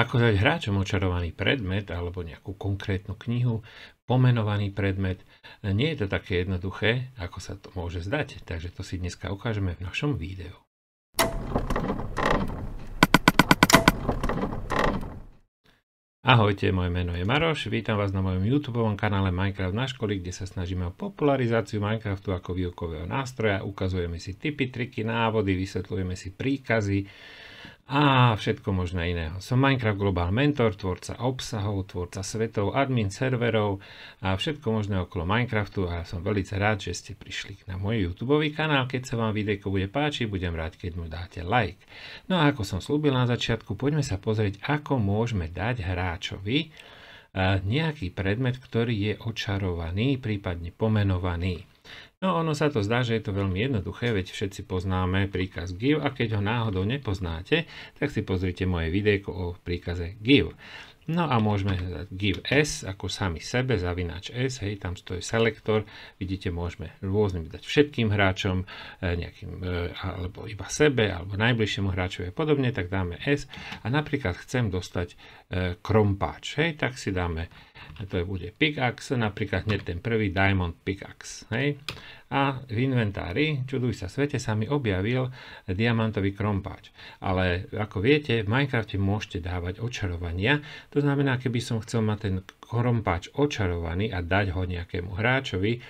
Ako dať hráčom očarovaný predmet alebo nejakú konkrétnu knihu, pomenovaný predmet, nie je to také jednoduché, ako sa to môže zdať, takže to si dneska ukážeme v našom videu. Ahojte, moje meno je Maroš, vítam vás na mojom YouTube kanále Minecraft na školy, kde sa snažíme o popularizáciu Minecraftu ako výukového nástroja, ukazujeme si tipy, triky, návody, vysvetľujeme si príkazy, a všetko možné iného. Som Minecraft Global Mentor, tvorca obsahov, tvorca svetov, admin serverov a všetko možné okolo Minecraftu a som veľmi rád, že ste prišli na môj YouTube kanál. Keď sa vám videjko bude páčiť, budem rád, keď mu dáte like. No a ako som slúbil na začiatku, poďme sa pozrieť, ako môžeme dať hráčovi e, nejaký predmet, ktorý je očarovaný, prípadne pomenovaný. No ono sa to zdá, že je to veľmi jednoduché, veď všetci poznáme príkaz give a keď ho náhodou nepoznáte, tak si pozrite moje videjko o príkaze give. No a môžeme dať give s ako sami sebe, zavinač s, hej, tam stojí selektor, vidíte, môžeme rôznym dať všetkým hráčom, e, nejakým, e, alebo iba sebe, alebo najbližšiemu hráčovi a podobne, tak dáme s a napríklad chcem dostať krompáč, e, hej, tak si dáme a to bude pickaxe, napríklad hneď ten prvý diamond pickaxe. Hej? A v inventári, čuduj sa svete, sa mi objavil diamantový krompáč. Ale ako viete, v Minecrafte môžete dávať očarovania, to znamená, keby som chcel mať ten krompáč očarovaný a dať ho nejakému hráčovi,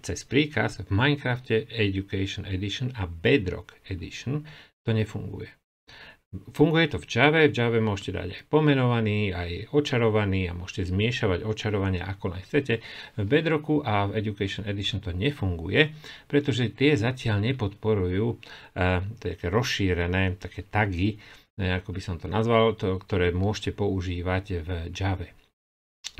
cez príkaz v Minecrafte Education Edition a Bedrock Edition to nefunguje. Funguje to v Java, v Java môžete dať aj pomenovaný, aj očarovaný a môžete zmiešavať očarovanie, ako len chcete. V Bedroku a v Education Edition to nefunguje, pretože tie zatiaľ nepodporujú uh, také rozšírené také tagy, eh, ako by som to nazval, to, ktoré môžete používať v Java.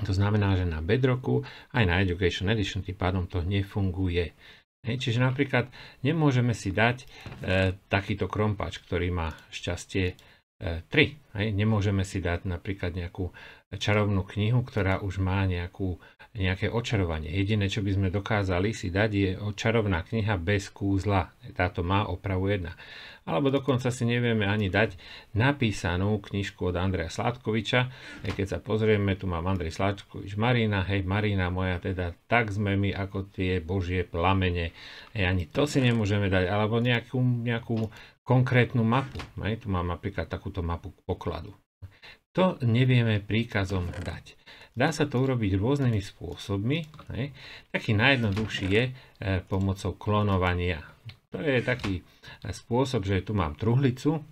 To znamená, že na Bedroku aj na Education Edition tým pádom to nefunguje. Hej, čiže napríklad nemôžeme si dať e, takýto krompač, ktorý má šťastie e, 3. Hej, nemôžeme si dať napríklad nejakú čarovnú knihu, ktorá už má nejakú, nejaké očarovanie. Jediné, čo by sme dokázali si dať, je čarovná kniha bez kúzla. Táto má opravu jedna. Alebo dokonca si nevieme ani dať napísanú knižku od Andreja Sládkoviča. Keď sa pozrieme, tu mám Andrej Sládkovič Marina, hej, Marina moja, teda tak sme my ako tie božie plamene. Hej, ani to si nemôžeme dať. Alebo nejakú, nejakú konkrétnu mapu. Hej, tu mám napríklad takúto mapu k pokladu to nevieme príkazom dať. Dá sa to urobiť rôznymi spôsobmi. Ne? Taký najjednoduchší je e, pomocou klonovania. To je taký e, spôsob, že tu mám truhlicu,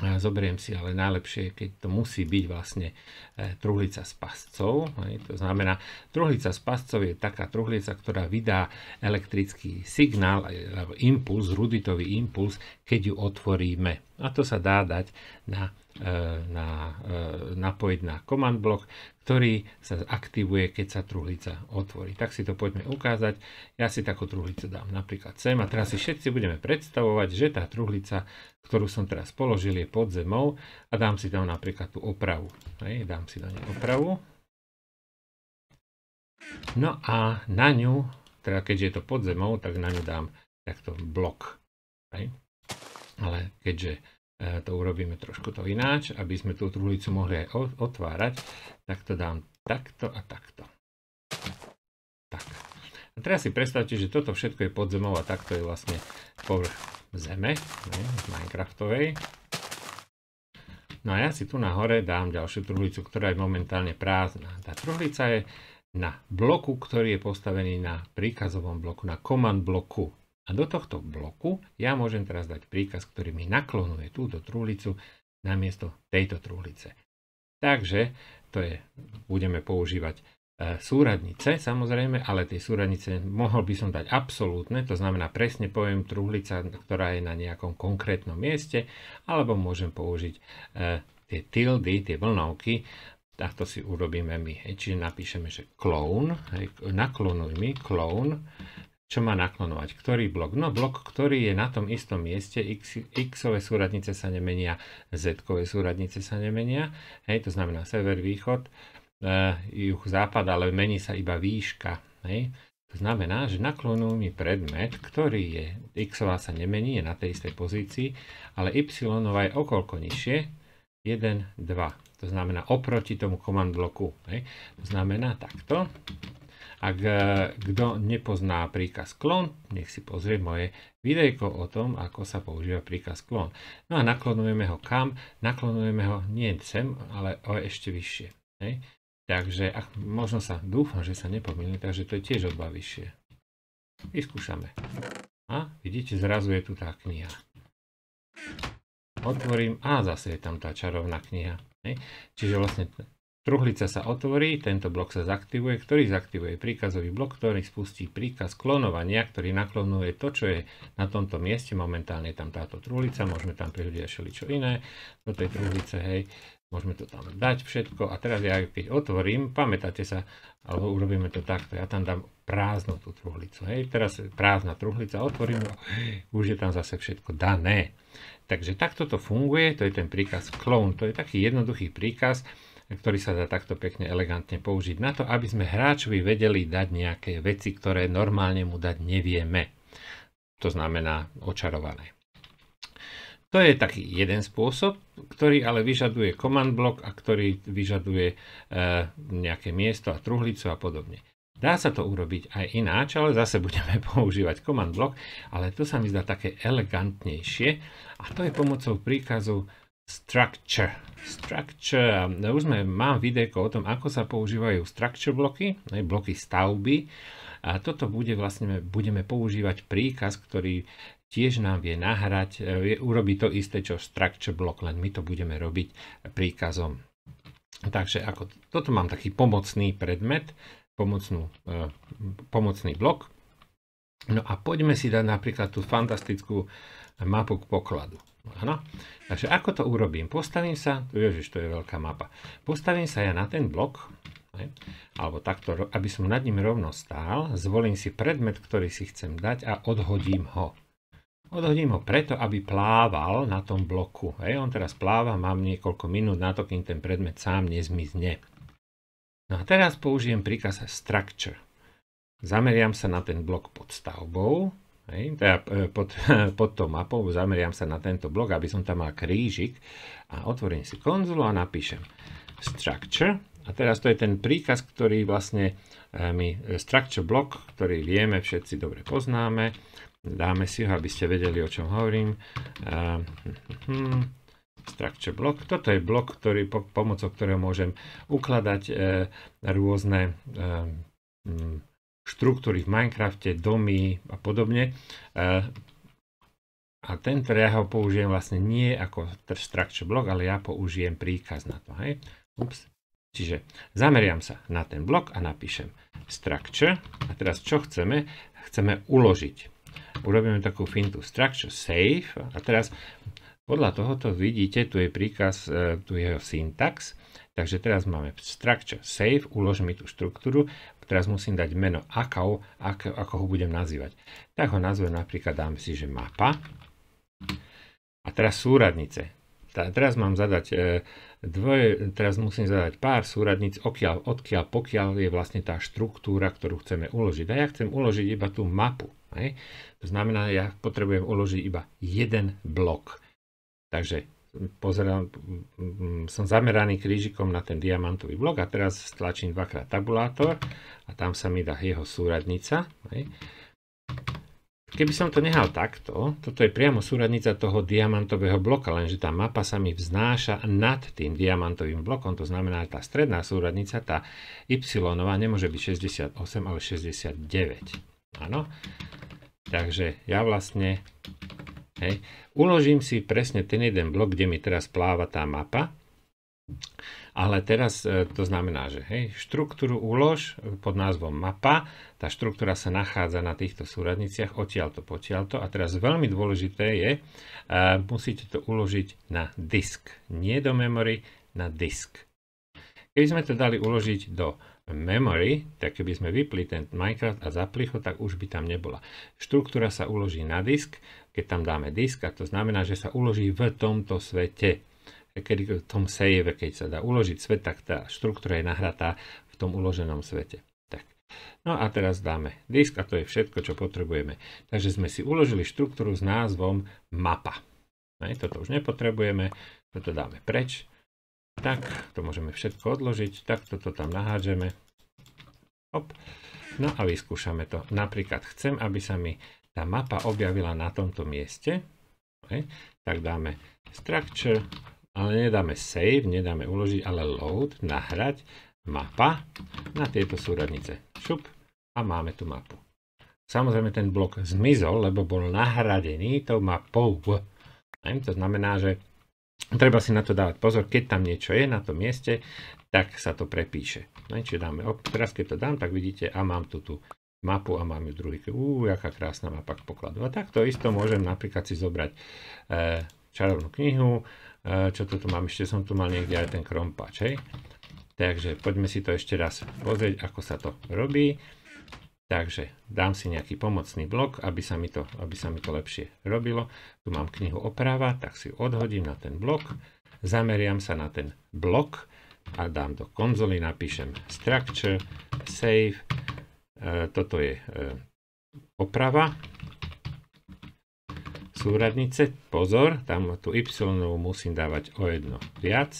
Zoberiem si ale najlepšie, keď to musí byť vlastne e, truhlica s pascov. To znamená, truhlica s pascov je taká truhlica, ktorá vydá elektrický signál e, alebo impuls, ruditový impuls, keď ju otvoríme. A to sa dá dať na, e, na, napojiť na command block, ktorý sa aktivuje, keď sa truhlica otvorí. Tak si to poďme ukázať. Ja si takú truhlicu dám napríklad sem a teraz si všetci budeme predstavovať, že tá truhlica, ktorú som teraz položil, je pod zemou a dám si tam napríklad tú opravu. Hej, dám si do nej opravu. No a na ňu, teda keďže je to pod zemou, tak na ňu dám takto blok. Hej. Ale keďže E, to urobíme trošku to ináč, aby sme tú truhlicu mohli aj otvárať, tak to dám takto a takto. Tak. A teraz si predstavte, že toto všetko je pod zemou a takto je vlastne povrch zeme, ne, Minecraftovej. No a ja si tu nahore dám ďalšiu truhlicu, ktorá je momentálne prázdna. Tá truhlica je na bloku, ktorý je postavený na príkazovom bloku, na command bloku. A do tohto bloku ja môžem teraz dať príkaz, ktorý mi naklonuje túto truhlicu namiesto tejto trúlice. Takže to je, budeme používať e, súradnice samozrejme, ale tie súradnice mohol by som dať absolútne, to znamená presne poviem truhlica, ktorá je na nejakom konkrétnom mieste, alebo môžem použiť e, tie tildy, tie vlnovky, takto si urobíme my. Hej. Čiže napíšeme, že clone, hej, naklonuj mi clone, čo má naklonovať, ktorý blok. No blok, ktorý je na tom istom mieste, x, xové súradnice sa nemenia, z-kové súradnice sa nemenia, hej, to znamená sever, východ, e, juh, západ, ale mení sa iba výška, hej. To znamená, že naklonujú mi predmet, ktorý je, x sa nemení, je na tej istej pozícii, ale y je okolko nižšie, 1, 2. To znamená oproti tomu command bloku. Hej. To znamená takto, ak e, kto nepozná príkaz klon, nech si pozrie moje videjko o tom, ako sa používa príkaz klon. No a naklonujeme ho kam? Naklonujeme ho nie sem, ale o ešte vyššie. Hej. Takže ach, možno sa, dúfam, že sa nepomýlim, takže to je tiež odba vyššie. Vyskúšame. A vidíte, zrazu je tu tá kniha. Otvorím a zase je tam tá čarovná kniha. Hej. Čiže vlastne Truhlica sa otvorí, tento blok sa zaktivuje, ktorý zaktivuje príkazový blok, ktorý spustí príkaz klonovania, ktorý naklonuje to, čo je na tomto mieste. Momentálne je tam táto truhlica, môžeme tam prihľadiť čo iné do tej truhlice, hej. Môžeme to tam dať všetko a teraz ja keď otvorím, pamätáte sa, alebo urobíme to takto, ja tam dám prázdnu tú truhlicu, hej, teraz prázdna truhlica, otvorím ju, už je tam zase všetko dané. Takže takto to funguje, to je ten príkaz clone, to je taký jednoduchý príkaz, ktorý sa dá takto pekne elegantne použiť na to, aby sme hráčovi vedeli dať nejaké veci, ktoré normálne mu dať nevieme. To znamená očarované. To je taký jeden spôsob, ktorý ale vyžaduje command block a ktorý vyžaduje e, nejaké miesto a truhlicu a podobne. Dá sa to urobiť aj ináč, ale zase budeme používať command block, ale to sa mi zdá také elegantnejšie a to je pomocou príkazu structure. Structure, no, už sme, mám videjko o tom, ako sa používajú structure bloky, no bloky stavby. A toto bude vlastne, budeme používať príkaz, ktorý tiež nám vie nahrať, e, urobí to isté, čo structure block, len my to budeme robiť príkazom. Takže ako, toto mám taký pomocný predmet, pomocnú, e, pomocný blok No a poďme si dať napríklad tú fantastickú mapu k pokladu. Áno. Takže ako to urobím? Postavím sa, ježiš, to je veľká mapa. Postavím sa ja na ten blok, ne? alebo takto, aby som nad ním rovno stál, zvolím si predmet, ktorý si chcem dať a odhodím ho. Odhodím ho preto, aby plával na tom bloku. Hej, on teraz pláva, mám niekoľko minút na to, kým ten predmet sám nezmizne. No a teraz použijem príkaz structure. Zameriam sa na ten blok pod stavbou, hej, teda e, pod, pod tou mapou, zameriam sa na tento blok, aby som tam mal krížik a otvorím si konzolu a napíšem structure. A teraz to je ten príkaz, ktorý vlastne e, my e, structure blok, ktorý vieme, všetci dobre poznáme. Dáme si ho, aby ste vedeli, o čom hovorím. Uh, hm, structure block. Toto je blok, ktorý, pomocou ktorého môžem ukladať uh, rôzne uh, štruktúry v Minecrafte, domy a podobne. E, a tento ja ho použijem vlastne nie ako structure blok, ale ja použijem príkaz na to. Hej? Ups. Čiže zameriam sa na ten blok a napíšem structure. A teraz čo chceme? Chceme uložiť. Urobíme takú fintu structure save. A teraz podľa tohoto vidíte, tu je príkaz, e, tu je syntax, takže teraz máme structure save, ulož mi tú štruktúru, teraz musím dať meno akao, ako, ako ho budem nazývať. Tak ho nazvem napríklad, dám si, že mapa. A teraz súradnice. Tá, teraz mám zadať e, dvoje, teraz musím zadať pár súradníc, okiaľ, odkiaľ, pokiaľ je vlastne tá štruktúra, ktorú chceme uložiť. A ja chcem uložiť iba tú mapu. Hej? To znamená, ja potrebujem uložiť iba jeden blok. Takže pozerám, som zameraný krížikom na ten diamantový blok a teraz stlačím dvakrát tabulátor a tam sa mi dá jeho súradnica. Keby som to nehal takto, toto je priamo súradnica toho diamantového bloka, lenže tá mapa sa mi vznáša nad tým diamantovým blokom, to znamená, že tá stredná súradnica, tá y nemôže byť 68, ale 69. Áno. Takže ja vlastne Hej. Uložím si presne ten jeden blok, kde mi teraz pláva tá mapa, ale teraz e, to znamená, že hej, štruktúru ulož pod názvom mapa, tá štruktúra sa nachádza na týchto súradniciach, odtiaľto, potiaľto a teraz veľmi dôležité je, uh, musíte to uložiť na disk, nie do memory, na disk. Keby sme to dali uložiť do memory, tak keby sme vypli ten Minecraft a zapli ho, tak už by tam nebola. Štruktúra sa uloží na disk, keď tam dáme disk, a to znamená, že sa uloží v tomto svete. Keď v tom save, keď sa dá uložiť svet, tak tá štruktúra je nahratá v tom uloženom svete. Tak. No a teraz dáme disk a to je všetko, čo potrebujeme. Takže sme si uložili štruktúru s názvom mapa. Ne, no toto už nepotrebujeme, toto dáme preč. Tak, to môžeme všetko odložiť, tak toto tam nahážeme. Hop. No a vyskúšame to. Napríklad chcem, aby sa mi tá mapa objavila na tomto mieste, okay, tak dáme structure, ale nedáme save, nedáme uložiť, ale load, nahrať mapa na tieto súradnice. Šup a máme tu mapu. Samozrejme ten blok zmizol, lebo bol nahradený tou mapou. Hm, to znamená, že treba si na to dávať pozor, keď tam niečo je na tom mieste, tak sa to prepíše. Hm, čiže dáme, op, teraz keď to dám, tak vidíte, a mám tu tú mapu a mám ju druhý. Ú, jaká krásna mapa k pokladu. A takto isto môžem napríklad si zobrať e, čarovnú knihu, e, čo to tu mám, ešte som tu mal niekde aj ten krompač. hej. Takže poďme si to ešte raz pozrieť, ako sa to robí. Takže dám si nejaký pomocný blok, aby sa mi to, aby sa mi to lepšie robilo. Tu mám knihu oprava, tak si odhodím na ten blok, zameriam sa na ten blok a dám do konzoly, napíšem structure, save, E, toto je e, oprava súradnice. Pozor, tam tú y musím dávať o jedno viac.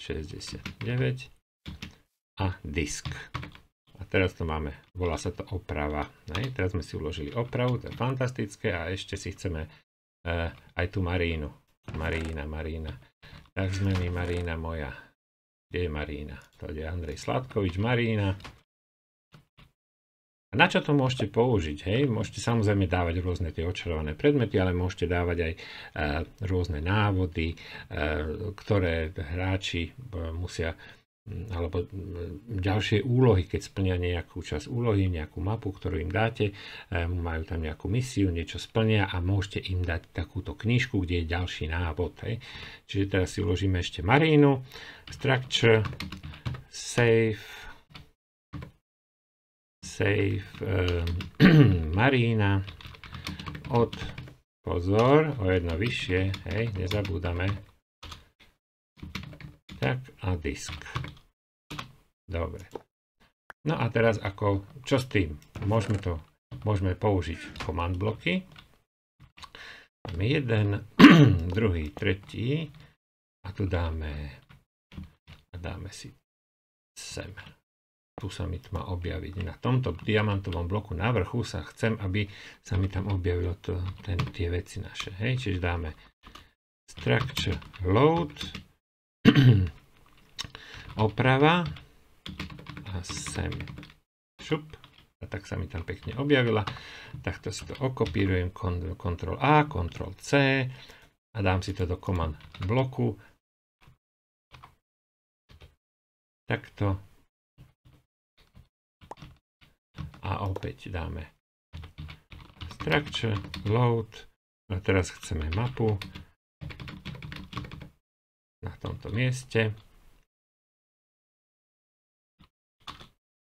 69 a disk. A teraz to máme, volá sa to oprava. Hej, teraz sme si uložili opravu, to je fantastické a ešte si chceme e, aj tú Marínu. Marína, Marína. Tak mi Marína moja kde je Marína? To je Andrej Sladkovič, Marína. A na čo to môžete použiť? Hej? Môžete samozrejme dávať rôzne tie očarované predmety, ale môžete dávať aj e, rôzne návody, e, ktoré hráči e, musia Mm, alebo mm, ďalšie úlohy, keď splnia nejakú časť úlohy, nejakú mapu, ktorú im dáte, majú tam nejakú misiu, niečo splnia a môžete im dať takúto knižku, kde je ďalší návod. Hej. Čiže teraz si uložíme ešte Marínu, structure, save, save eh, Marína od, pozor, o jedno vyššie, hej, nezabúdame, tak a disk. Dobre. No a teraz ako, čo s tým? Môžeme to, môžeme použiť command bloky. Máme jeden, druhý, tretí a tu dáme a dáme si sem. Tu sa mi tma objaviť. Na tomto diamantovom bloku na vrchu sa chcem, aby sa mi tam objavilo to, ten, tie veci naše. Hej, čiže dáme structure load oprava a sem šup a tak sa mi tam pekne objavila. Takto si to okopírujem, Ctrl A, Ctrl C a dám si to do command bloku. Takto. A opäť dáme structure, load. A teraz chceme mapu na tomto mieste.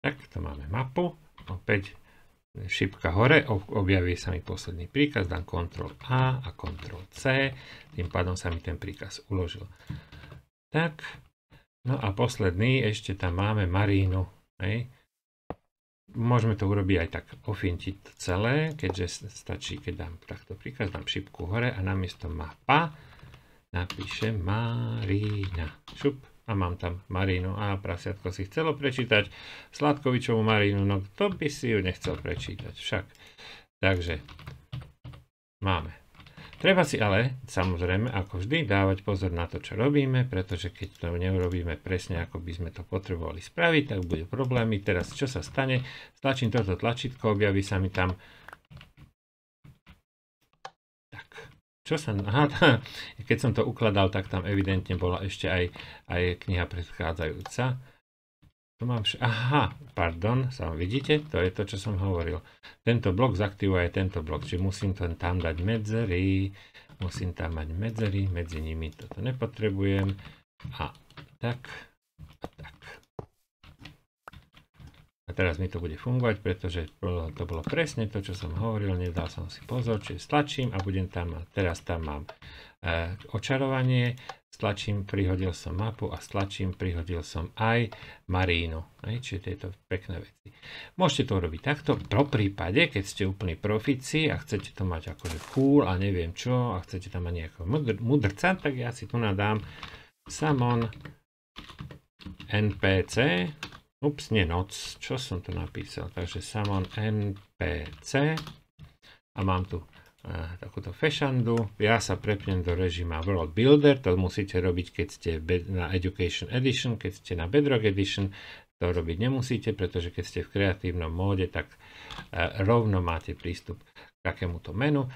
Tak, to máme mapu. Opäť šipka hore, objaví sa mi posledný príkaz, dám Ctrl A a Ctrl C, tým pádom sa mi ten príkaz uložil. Tak, no a posledný, ešte tam máme Marínu. Hej. Môžeme to urobiť aj tak, ofintiť celé, keďže stačí, keď dám takto príkaz, dám šipku hore a namiesto mapa, napíšem Marina. Šup. A mám tam Marinu. A prasiatko si chcelo prečítať Sladkovičovú marinu, No kto by si ju nechcel prečítať? Však. Takže máme. Treba si ale, samozrejme, ako vždy, dávať pozor na to, čo robíme, pretože keď to neurobíme presne, ako by sme to potrebovali spraviť, tak bude problémy. Teraz, čo sa stane? Stlačím toto tlačítko, objaví sa mi tam Čo sa... Aha, tá, keď som to ukladal, tak tam evidentne bola ešte aj, aj kniha predchádzajúca. Tu mám vš- Aha, pardon, sa vidíte, to je to, čo som hovoril. Tento blok zaktivuje aj tento blok, čiže musím to tam dať medzery, musím tam mať medzery, medzi nimi toto nepotrebujem. A tak, a tak. A teraz mi to bude fungovať, pretože to bolo presne to, čo som hovoril, nedal som si pozor, čiže stlačím a budem tam, teraz tam mám e, očarovanie, stlačím, prihodil som mapu a stlačím, prihodil som aj marínu, hej, čiže tieto pekné veci. Môžete to urobiť takto, pro prípade, keď ste úplný profici a chcete to mať akože cool a neviem čo a chcete tam mať nejakého mudr mudrca, tak ja si tu nadám samon npc Ups, nie noc. Čo som tu napísal? Takže samon npc a mám tu eh, takúto fešandu. Ja sa prepnem do režima World Builder, to musíte robiť, keď ste na Education Edition, keď ste na Bedrock Edition, to robiť nemusíte, pretože keď ste v kreatívnom móde, tak eh, rovno máte prístup k takémuto menu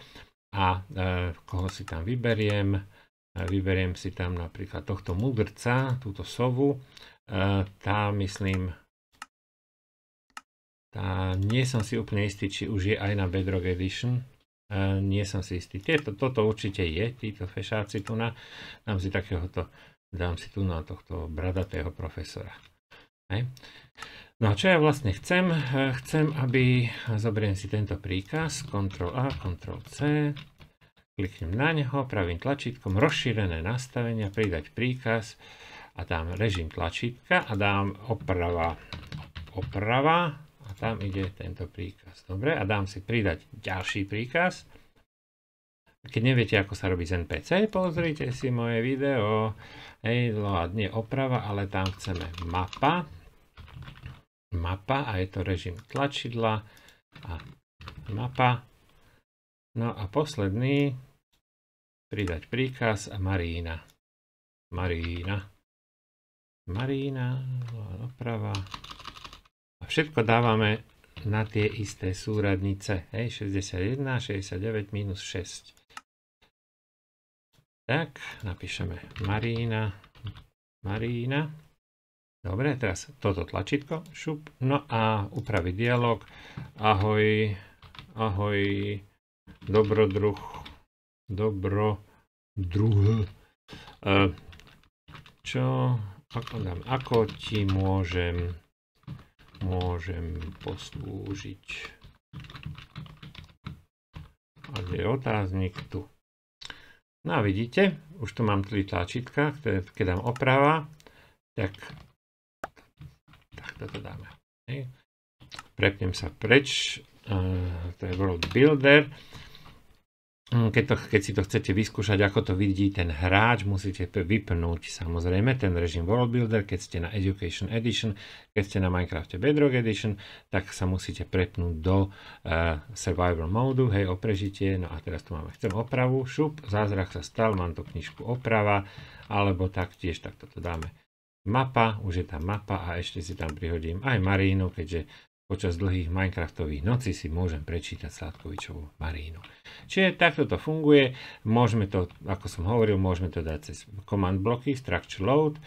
a eh, koho si tam vyberiem, vyberiem si tam napríklad tohto mudrca, túto sovu E, tá myslím, tá nie som si úplne istý, či už je aj na Bedrock Edition. E, nie som si istý. Tieto, toto určite je, títo fešáci tu na, dám si takéhoto, dám si tu na tohto bradatého profesora. Hej. No a čo ja vlastne chcem? E, chcem, aby, zoberiem si tento príkaz, Ctrl A, Ctrl C, kliknem na neho, pravým tlačítkom, rozšírené nastavenia, pridať príkaz, a tam režim tlačítka a dám oprava, oprava a tam ide tento príkaz. Dobre, a dám si pridať ďalší príkaz. Keď neviete, ako sa robí z NPC, pozrite si moje video. Hej, no nie oprava, ale tam chceme mapa. Mapa a je to režim tlačidla a mapa. No a posledný, pridať príkaz a Marína. Marína. Marína, doprava. A všetko dávame na tie isté súradnice. Hej, 61, 69 minus 6. Tak, napíšeme Marína, Marína. Dobre, teraz toto tlačítko, šup. No a upraviť dialog. Ahoj, ahoj, dobrodruh, dobrodruh. druh. E, čo dám, ako ti môžem, môžem poslúžiť. A kde je otáznik? Tu. No a vidíte, už tu mám tri tlačítka, ktoré, keď dám oprava, tak takto to dáme. Prepnem sa preč, uh, to je World Builder. Mm, keď, to, keď si to chcete vyskúšať, ako to vidí ten hráč, musíte vypnúť samozrejme ten režim World Builder, keď ste na Education Edition, keď ste na Minecraft Bedrock Edition, tak sa musíte prepnúť do uh, Survival modu, hej, o prežitie, no a teraz tu máme, chcem opravu, šup, zázrak sa stal, mám tu knižku oprava, alebo taktiež, takto to dáme mapa, už je tam mapa a ešte si tam prihodím aj marínu, keďže Počas dlhých Minecraftových noci si môžem prečítať Sladkovičovú Marínu. Čiže takto to funguje. Môžeme to, ako som hovoril, môžeme to dať cez command bloky, structure load, e,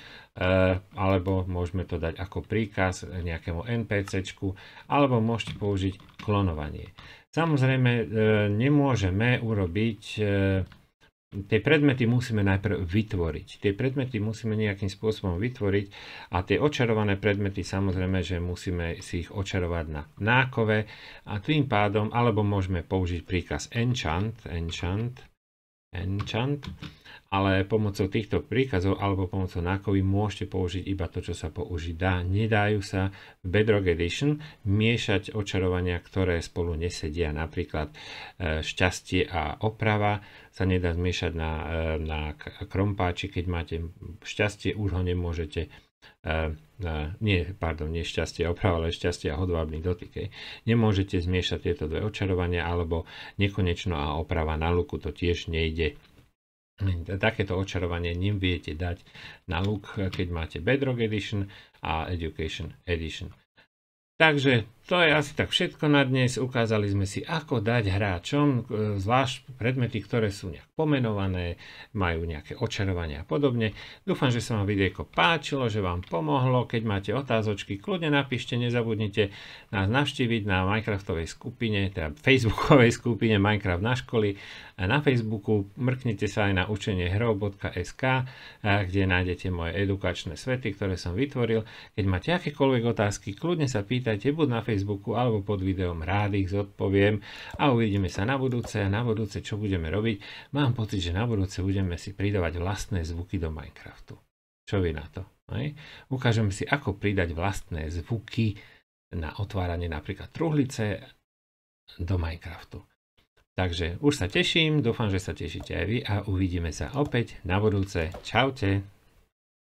alebo môžeme to dať ako príkaz nejakému NPCčku, alebo môžete použiť klonovanie. Samozrejme, e, nemôžeme urobiť e, tie predmety musíme najprv vytvoriť. Tie predmety musíme nejakým spôsobom vytvoriť a tie očarované predmety samozrejme, že musíme si ich očarovať na nákove a tým pádom, alebo môžeme použiť príkaz enchant, enchant, enchant, ale pomocou týchto príkazov alebo pomocou nákovy môžete použiť iba to, čo sa použiť dá. Nedajú sa v Bedrock Edition miešať očarovania, ktoré spolu nesedia. Napríklad e, šťastie a oprava sa nedá zmiešať na, e, na krompáči, keď máte šťastie, už ho nemôžete Uh, uh, nie, pardon, nie šťastie a oprava, ale šťastie a hodvábny dotyk. Nemôžete zmiešať tieto dve očarovania alebo nekonečno a oprava na luku, to tiež nejde takéto očarovanie ním viete dať na look, keď máte Bedrock Edition a Education Edition. Takže to je asi tak všetko na dnes. Ukázali sme si, ako dať hráčom, e, zvlášť predmety, ktoré sú nejak pomenované, majú nejaké očarovania a podobne. Dúfam, že sa vám videjko páčilo, že vám pomohlo. Keď máte otázočky, kľudne napíšte, nezabudnite nás navštíviť na Minecraftovej skupine, teda Facebookovej skupine Minecraft na školy. Na Facebooku mrknite sa aj na učeniehrov.sk, e, kde nájdete moje edukačné svety, ktoré som vytvoril. Keď máte akékoľvek otázky, kľudne sa pýtajte buď na Facebooku, Facebooku alebo pod videom rád ich zodpoviem a uvidíme sa na budúce a na budúce čo budeme robiť. Mám pocit, že na budúce budeme si pridávať vlastné zvuky do Minecraftu. Čo vy na to? Hej? Ukážeme si, ako pridať vlastné zvuky na otváranie napríklad truhlice do Minecraftu. Takže už sa teším, dúfam, že sa tešíte aj vy a uvidíme sa opäť na budúce. Čaute!